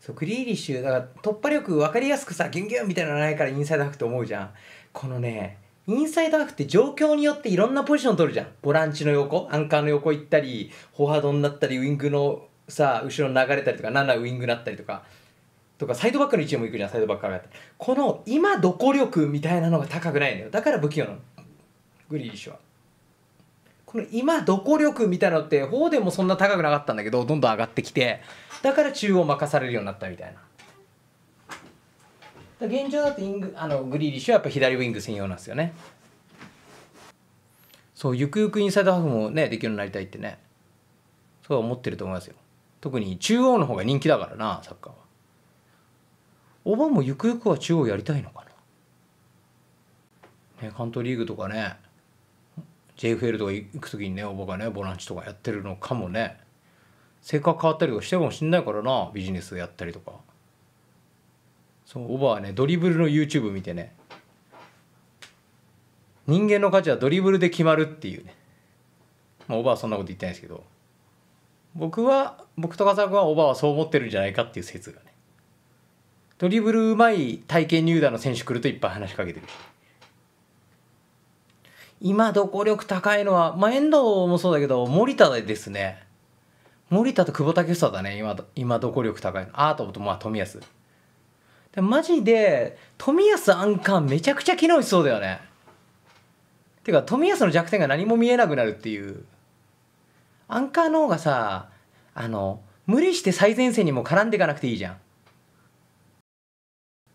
そうクリーリッシュだから突破力分かりやすくさギュンギュンみたいなのないからインサイドハーフって思うじゃんこのねインサイドハーフって状況によっていろんなポジション取るじゃんボランチの横アンカーの横行ったりフォワードになったりウイングのさ後ろに流れたりとかなんならウイングになったりとかとかサイドバックの位置も行くじゃんサイドバックからこの今どこ力みたいなのが高くないんだよだから不器用なのグリーリッシュは。この今どこ力みたいなのって方でもそんな高くなかったんだけどどんどん上がってきてだから中央任されるようになったみたいな。現状だとイングあのグリーリッシュはやっぱ左ウィング専用なんですよね。そうゆくゆくインサイドハーフもねできるようになりたいってねそう思ってると思いますよ。特に中央の方が人気だからなサッカーは。オバもゆくゆくは中央やりたいのかな。ねカントリーグとかね JFL とか行く時にね僕がねボランチとかやってるのかもね性格変わったりとかしてもしんないからなビジネスやったりとかそうおばはねドリブルの YouTube 見てね人間の価値はドリブルで決まるっていうねまあオはそんなこと言ってないですけど僕は僕とさく君はおばはそう思ってるんじゃないかっていう説がねドリブルうまい体験入団の選手来るといっぱい話しかけてるる今どこ力高いのは、まあ、遠藤もそうだけど、森田ですね。森田と久保建英だね、今、今どこ力高いの。と思っと、まあ、富安。でマジで、富安アンカーめちゃくちゃ機能しそうだよね。ていうか、富安の弱点が何も見えなくなるっていう。アンカーの方がさ、あの、無理して最前線にも絡んでいかなくていいじゃん。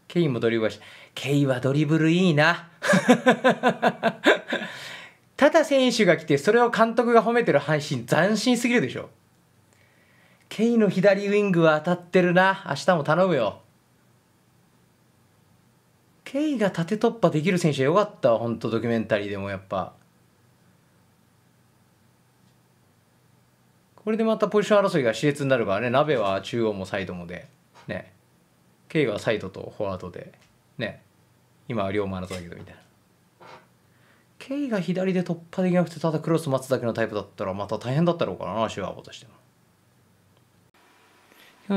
ケインもドリブルし。ケイはドリブルいいな。ただ選手が来て、それを監督が褒めてる配信、斬新すぎるでしょ。ケイの左ウィングは当たってるな。明日も頼むよ。ケイが縦突破できる選手はよかったわ、ほんとドキュメンタリーでもやっぱ。これでまたポジション争いが熾烈になるからね、鍋は中央もサイドもで、ね、ケイはサイドとフォワードで、ね。今は龍馬のだけどみたいなケイが左で突破できなくてただクロス待つだけのタイプだったらまた大変だったろうかなシュアーボとしても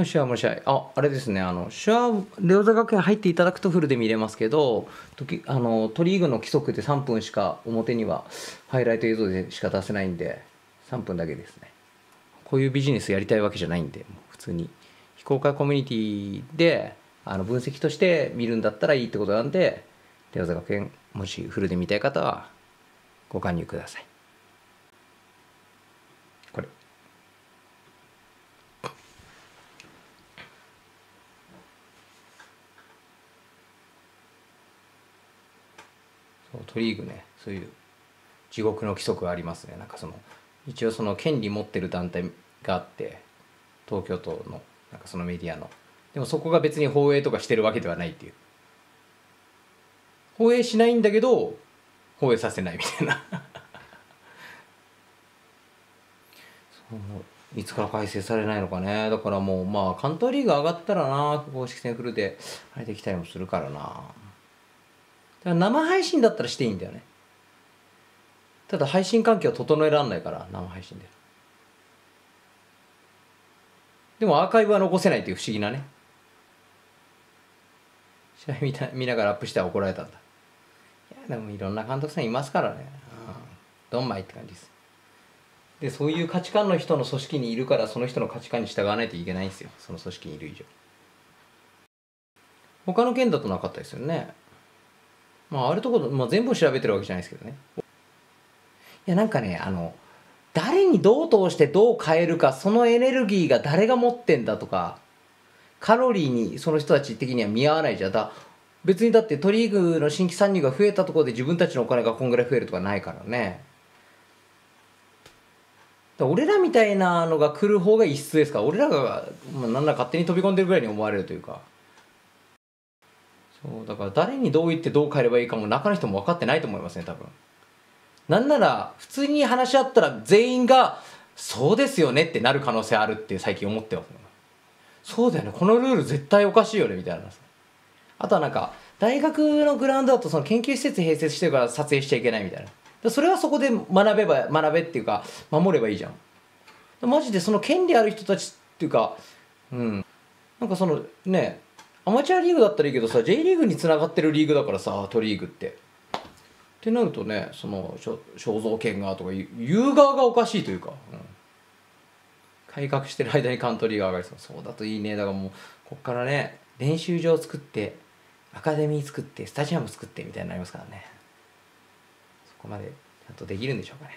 シュアボの試合ああれですねあのシュアーレオザ学園入っていただくとフルで見れますけど時あのトリーグの規則で3分しか表にはハイライト映像でしか出せないんで3分だけですねこういうビジネスやりたいわけじゃないんで普通に非公開コミュニティであの分析として見るんだったらいいってことなんで手技学園もしフルで見たい方はご加入くださいこれそうトリーグねそういう地獄の規則がありますねなんかその一応その権利持ってる団体があって東京都のなんかそのメディアのでもそこが別に放映とかしてるわけではないっていう放映しないんだけど放映させないみたいな いつから改正されないのかねだからもうまあ関東リーグ上がったらな公式戦フルであれてきたりもするからなだから生配信だったらしていいんだよねただ配信環境は整えらんないから生配信ででもアーカイブは残せないっていう不思議なね 見た見ながらアップして怒られたんだいやでもいろんな監督さんいますからね、うん、ドンマイって感じですでそういう価値観の人の組織にいるからその人の価値観に従わないといけないんですよその組織にいる以上他の県だとなかったですよねまああるところ、まあ、全部調べてるわけじゃないですけどねいやなんかねあの誰にどう通してどう変えるかそのエネルギーが誰が持ってんだとかカロリーにその人たち的には見合わないじゃんだ別にだってトリーグの新規参入が増えたところで自分たちのお金がこんぐらい増えるとかないからねだ俺らみたいなのが来る方が異質ですから俺らが、まあ、なん勝手に飛び込んでるぐらいに思われるというかそうだから誰にどう言ってどう変えればいいかも中の人も分かってないと思いますね多分なんなら普通に話し合ったら全員がそうですよねってなる可能性あるって最近思ってますそうだよねこのルール絶対おかしいよねみたいなあとはなんか大学のグラウンドだとその研究施設併設してるから撮影しちゃいけないみたいなそれはそこで学べば学べっていうか守ればいいじゃんマジでその権利ある人たちっていうかうんなんかそのねアマチュアリーグだったらいいけどさ J リーグにつながってるリーグだからさトリーグってってなるとねその肖像権がとか言う側がおかしいというか、うん改革してる間にカントリーが上がりそうそうだといいねだからもうこっからね練習場作ってアカデミー作ってスタジアム作ってみたいになりますからねそこまでちゃんとできるんでしょうかね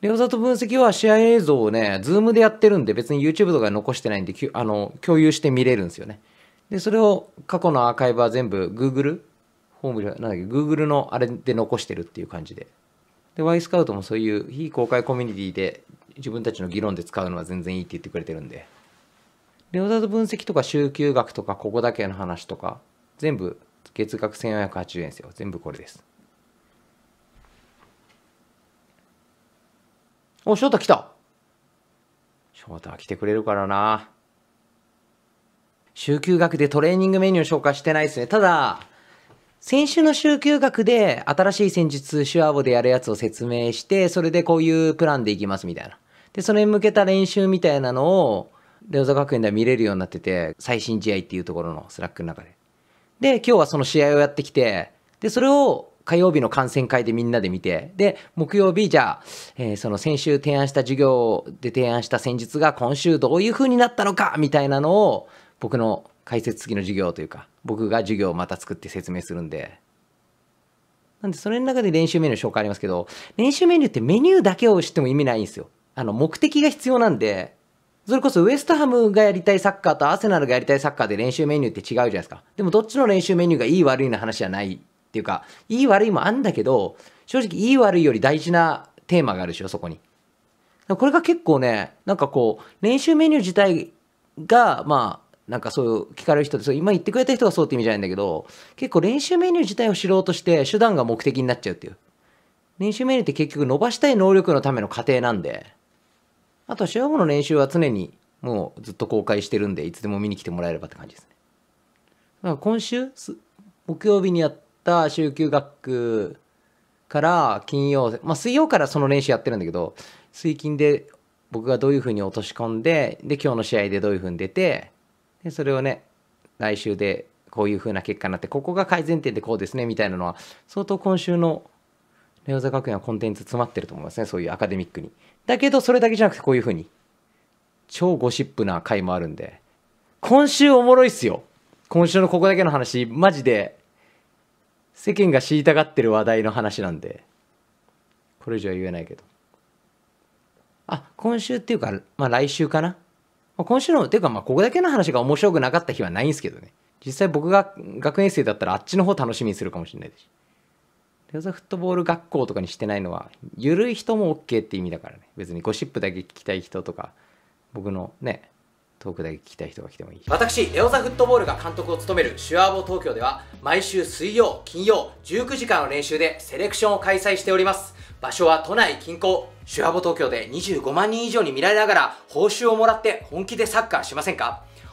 レオザと分析は試合映像をね、ズームでやってるんで、別に YouTube とか残してないんで、あの、共有して見れるんですよね。で、それを過去のアーカイブは全部 Google、ホームじゃ、なんだっけ、Google のあれで残してるっていう感じで。で、Y スカウトもそういう非公開コミュニティで自分たちの議論で使うのは全然いいって言ってくれてるんで。レオダード分析とか週休学とかここだけの話とか、全部月額1480円ですよ。全部これです。お、翔太来た翔太は来てくれるからな。週休学でトレーニングメニュー紹介してないですね。ただ、先週の週休学で新しい戦術、手話ボでやるやつを説明して、それでこういうプランでいきますみたいな。で、それに向けた練習みたいなのを、レオザ学園では見れるようになってて、最新試合っていうところのスラックの中で。で、今日はその試合をやってきて、で、それを火曜日の観戦会でみんなで見て、で、木曜日、じゃあ、えー、その先週提案した授業で提案した戦術が今週どういう風になったのか、みたいなのを、僕の解説付きの授業というか、僕が授業をまた作って説明するんで。なんで、それの中で練習メニュー紹介ありますけど、練習メニューってメニューだけを知っても意味ないんですよ。あの、目的が必要なんで、それこそウエストハムがやりたいサッカーとアーセナルがやりたいサッカーで練習メニューって違うじゃないですか。でもどっちの練習メニューがいい悪いの話じゃないっていうか、いい悪いもあんだけど、正直いい悪いより大事なテーマがあるでしょ、そこに。これが結構ね、なんかこう、練習メニュー自体が、まあ、なんかそういう聞かれる人って今言ってくれた人がそうって意味じゃないんだけど結構練習メニュー自体を知ろうとして手段が目的になっちゃうっていう練習メニューって結局伸ばしたい能力のための過程なんであと、シェアボの練習は常にもうずっと公開してるんで、いつでも見に来てもらえればって感じですね。だから今週、木曜日にやった週休学から金曜、まあ水曜からその練習やってるんだけど、水金で僕がどういうふうに落とし込んで、で、今日の試合でどういうふうに出て、で、それをね、来週でこういうふうな結果になって、ここが改善点でこうですね、みたいなのは、相当今週のレオザ学園はコンテンツ詰まってると思いますね、そういうアカデミックに。だけど、それだけじゃなくて、こういう風に、超ゴシップな回もあるんで、今週おもろいっすよ。今週のここだけの話、マジで、世間が知りたがってる話題の話なんで、これ以上は言えないけど。あ、今週っていうか、まあ来週かな。今週の、っていうかまあここだけの話が面白くなかった日はないんですけどね。実際僕が学園生だったらあっちの方楽しみにするかもしれないです。フザフットボール学校とかにしてないのは緩い人も OK って意味だからね別にゴシップだけ聞きたい人とか僕のねトークだけ聞きたい人が来てもいい私エオザフットボールが監督を務めるシュアーボ東京では毎週水曜金曜19時間の練習でセレクションを開催しております場所は都内近郊シュアーボ東京で25万人以上に見られながら報酬をもらって本気でサッカーしませんか